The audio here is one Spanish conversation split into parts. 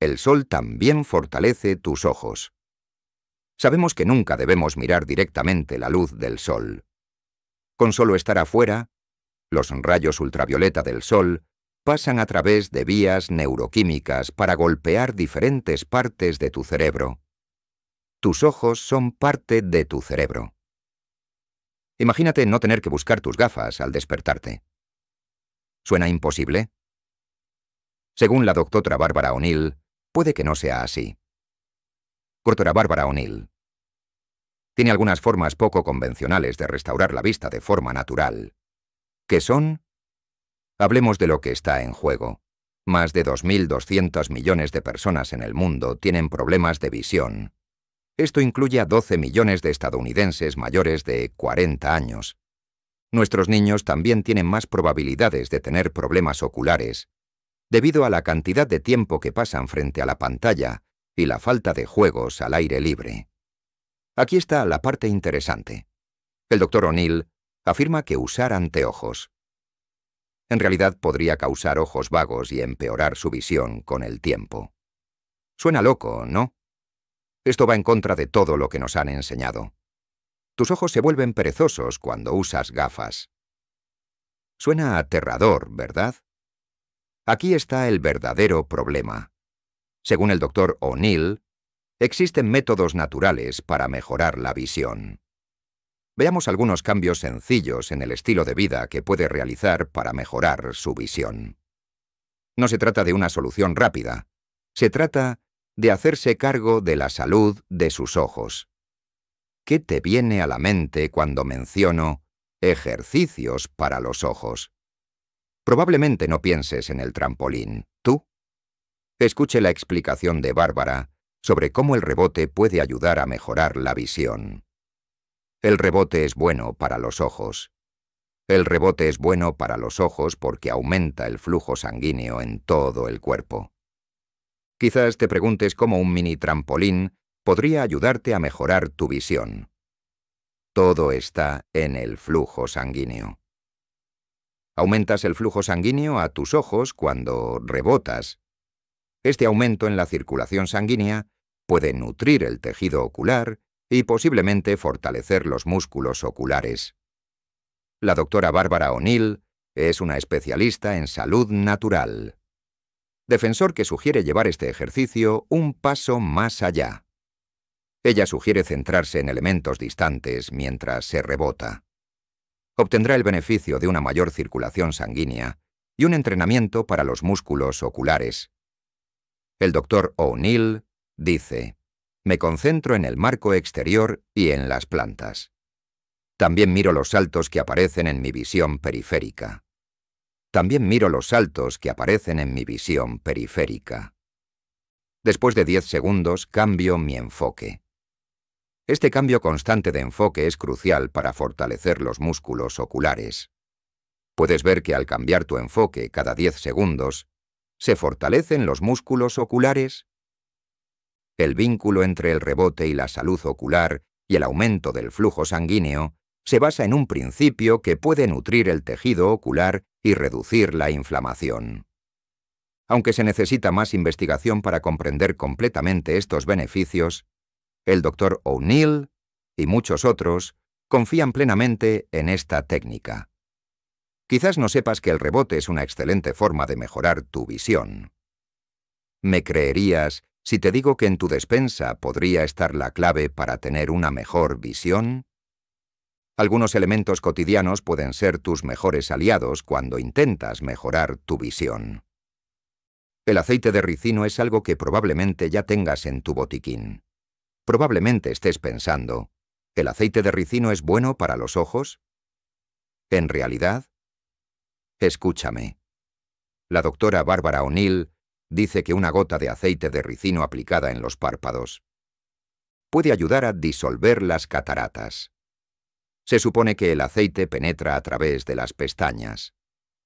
el sol también fortalece tus ojos. Sabemos que nunca debemos mirar directamente la luz del sol. Con solo estar afuera, los rayos ultravioleta del sol pasan a través de vías neuroquímicas para golpear diferentes partes de tu cerebro. Tus ojos son parte de tu cerebro. Imagínate no tener que buscar tus gafas al despertarte. ¿Suena imposible? Según la doctora Bárbara O'Neill, Puede que no sea así. Cortora Bárbara O'Neill. Tiene algunas formas poco convencionales de restaurar la vista de forma natural. ¿Qué son? Hablemos de lo que está en juego. Más de 2.200 millones de personas en el mundo tienen problemas de visión. Esto incluye a 12 millones de estadounidenses mayores de 40 años. Nuestros niños también tienen más probabilidades de tener problemas oculares, debido a la cantidad de tiempo que pasan frente a la pantalla y la falta de juegos al aire libre. Aquí está la parte interesante. El doctor O'Neill afirma que usar anteojos en realidad podría causar ojos vagos y empeorar su visión con el tiempo. Suena loco, ¿no? Esto va en contra de todo lo que nos han enseñado. Tus ojos se vuelven perezosos cuando usas gafas. Suena aterrador, ¿verdad? Aquí está el verdadero problema. Según el doctor O'Neill, existen métodos naturales para mejorar la visión. Veamos algunos cambios sencillos en el estilo de vida que puede realizar para mejorar su visión. No se trata de una solución rápida, se trata de hacerse cargo de la salud de sus ojos. ¿Qué te viene a la mente cuando menciono ejercicios para los ojos? Probablemente no pienses en el trampolín, ¿tú? Escuche la explicación de Bárbara sobre cómo el rebote puede ayudar a mejorar la visión. El rebote es bueno para los ojos. El rebote es bueno para los ojos porque aumenta el flujo sanguíneo en todo el cuerpo. Quizás te preguntes cómo un mini trampolín podría ayudarte a mejorar tu visión. Todo está en el flujo sanguíneo. Aumentas el flujo sanguíneo a tus ojos cuando rebotas. Este aumento en la circulación sanguínea puede nutrir el tejido ocular y posiblemente fortalecer los músculos oculares. La doctora Bárbara O'Neill es una especialista en salud natural. Defensor que sugiere llevar este ejercicio un paso más allá. Ella sugiere centrarse en elementos distantes mientras se rebota obtendrá el beneficio de una mayor circulación sanguínea y un entrenamiento para los músculos oculares. El doctor O'Neill dice, me concentro en el marco exterior y en las plantas. También miro los saltos que aparecen en mi visión periférica. También miro los saltos que aparecen en mi visión periférica. Después de 10 segundos cambio mi enfoque. Este cambio constante de enfoque es crucial para fortalecer los músculos oculares. Puedes ver que al cambiar tu enfoque cada 10 segundos, ¿se fortalecen los músculos oculares? El vínculo entre el rebote y la salud ocular y el aumento del flujo sanguíneo se basa en un principio que puede nutrir el tejido ocular y reducir la inflamación. Aunque se necesita más investigación para comprender completamente estos beneficios, el doctor O'Neill y muchos otros confían plenamente en esta técnica. Quizás no sepas que el rebote es una excelente forma de mejorar tu visión. ¿Me creerías si te digo que en tu despensa podría estar la clave para tener una mejor visión? Algunos elementos cotidianos pueden ser tus mejores aliados cuando intentas mejorar tu visión. El aceite de ricino es algo que probablemente ya tengas en tu botiquín. Probablemente estés pensando, ¿el aceite de ricino es bueno para los ojos? En realidad, escúchame. La doctora Bárbara O'Neill dice que una gota de aceite de ricino aplicada en los párpados puede ayudar a disolver las cataratas. Se supone que el aceite penetra a través de las pestañas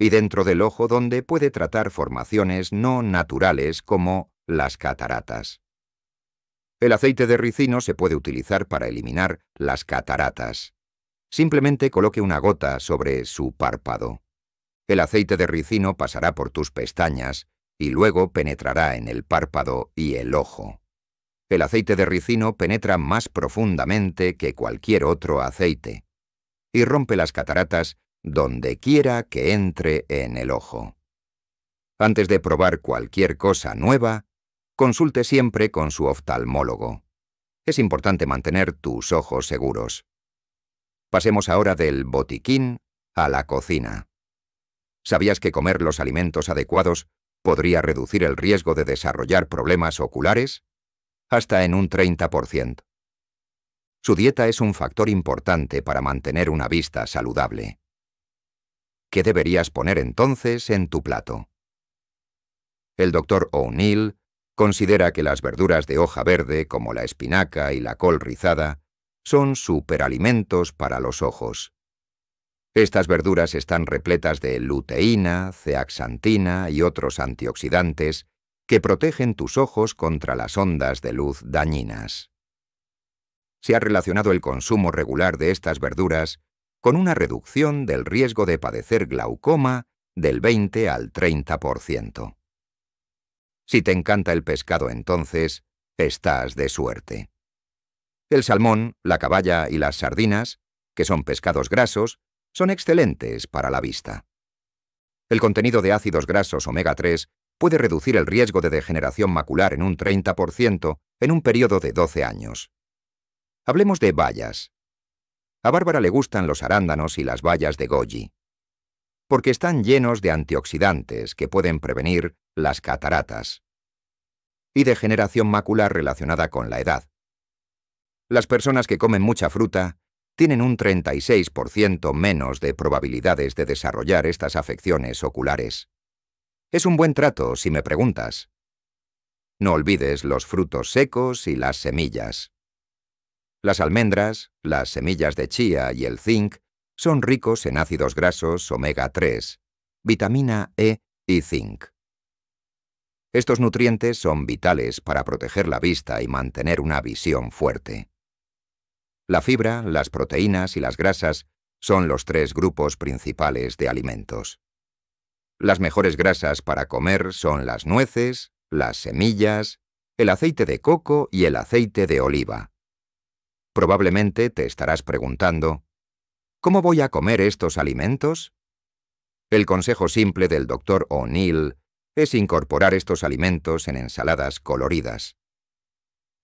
y dentro del ojo donde puede tratar formaciones no naturales como las cataratas. El aceite de ricino se puede utilizar para eliminar las cataratas. Simplemente coloque una gota sobre su párpado. El aceite de ricino pasará por tus pestañas y luego penetrará en el párpado y el ojo. El aceite de ricino penetra más profundamente que cualquier otro aceite y rompe las cataratas donde quiera que entre en el ojo. Antes de probar cualquier cosa nueva, Consulte siempre con su oftalmólogo. Es importante mantener tus ojos seguros. Pasemos ahora del botiquín a la cocina. ¿Sabías que comer los alimentos adecuados podría reducir el riesgo de desarrollar problemas oculares? Hasta en un 30%. Su dieta es un factor importante para mantener una vista saludable. ¿Qué deberías poner entonces en tu plato? El doctor O'Neill Considera que las verduras de hoja verde, como la espinaca y la col rizada, son superalimentos para los ojos. Estas verduras están repletas de luteína, ceaxantina y otros antioxidantes que protegen tus ojos contra las ondas de luz dañinas. Se ha relacionado el consumo regular de estas verduras con una reducción del riesgo de padecer glaucoma del 20 al 30%. Si te encanta el pescado entonces, estás de suerte. El salmón, la caballa y las sardinas, que son pescados grasos, son excelentes para la vista. El contenido de ácidos grasos omega 3 puede reducir el riesgo de degeneración macular en un 30% en un periodo de 12 años. Hablemos de bayas. A Bárbara le gustan los arándanos y las bayas de goji porque están llenos de antioxidantes que pueden prevenir las cataratas y degeneración macular relacionada con la edad. Las personas que comen mucha fruta tienen un 36% menos de probabilidades de desarrollar estas afecciones oculares. Es un buen trato, si me preguntas. No olvides los frutos secos y las semillas. Las almendras, las semillas de chía y el zinc son ricos en ácidos grasos omega 3, vitamina E y zinc. Estos nutrientes son vitales para proteger la vista y mantener una visión fuerte. La fibra, las proteínas y las grasas son los tres grupos principales de alimentos. Las mejores grasas para comer son las nueces, las semillas, el aceite de coco y el aceite de oliva. Probablemente te estarás preguntando, ¿Cómo voy a comer estos alimentos? El consejo simple del doctor O'Neill es incorporar estos alimentos en ensaladas coloridas.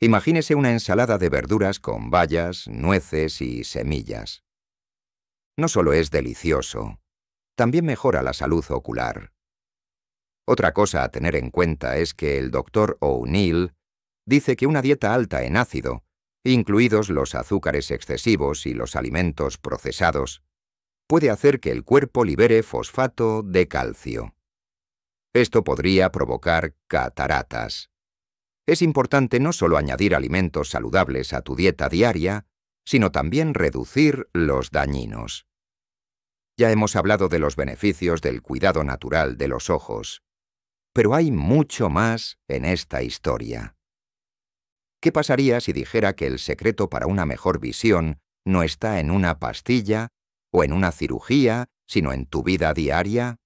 Imagínese una ensalada de verduras con bayas, nueces y semillas. No solo es delicioso, también mejora la salud ocular. Otra cosa a tener en cuenta es que el doctor O'Neill dice que una dieta alta en ácido, incluidos los azúcares excesivos y los alimentos procesados, puede hacer que el cuerpo libere fosfato de calcio. Esto podría provocar cataratas. Es importante no solo añadir alimentos saludables a tu dieta diaria, sino también reducir los dañinos. Ya hemos hablado de los beneficios del cuidado natural de los ojos, pero hay mucho más en esta historia. ¿Qué pasaría si dijera que el secreto para una mejor visión no está en una pastilla o en una cirugía, sino en tu vida diaria?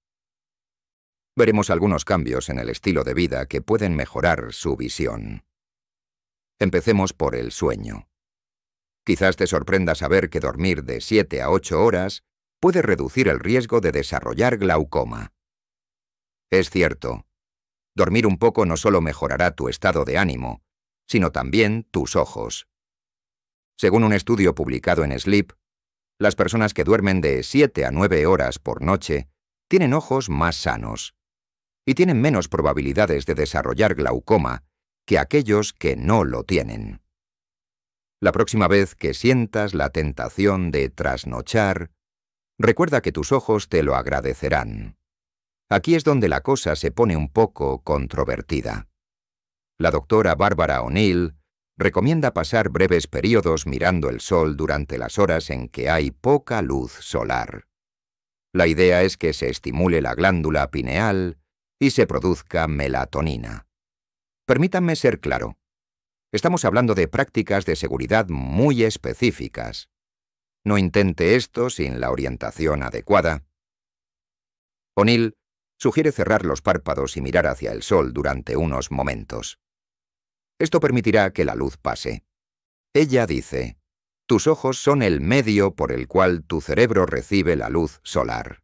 Veremos algunos cambios en el estilo de vida que pueden mejorar su visión. Empecemos por el sueño. Quizás te sorprenda saber que dormir de 7 a 8 horas puede reducir el riesgo de desarrollar glaucoma. Es cierto. Dormir un poco no solo mejorará tu estado de ánimo, sino también tus ojos. Según un estudio publicado en Sleep, las personas que duermen de 7 a 9 horas por noche tienen ojos más sanos y tienen menos probabilidades de desarrollar glaucoma que aquellos que no lo tienen. La próxima vez que sientas la tentación de trasnochar, recuerda que tus ojos te lo agradecerán. Aquí es donde la cosa se pone un poco controvertida la doctora Bárbara O'Neill recomienda pasar breves periodos mirando el sol durante las horas en que hay poca luz solar. La idea es que se estimule la glándula pineal y se produzca melatonina. Permítanme ser claro. Estamos hablando de prácticas de seguridad muy específicas. No intente esto sin la orientación adecuada. O'Neill sugiere cerrar los párpados y mirar hacia el sol durante unos momentos. Esto permitirá que la luz pase. Ella dice, tus ojos son el medio por el cual tu cerebro recibe la luz solar.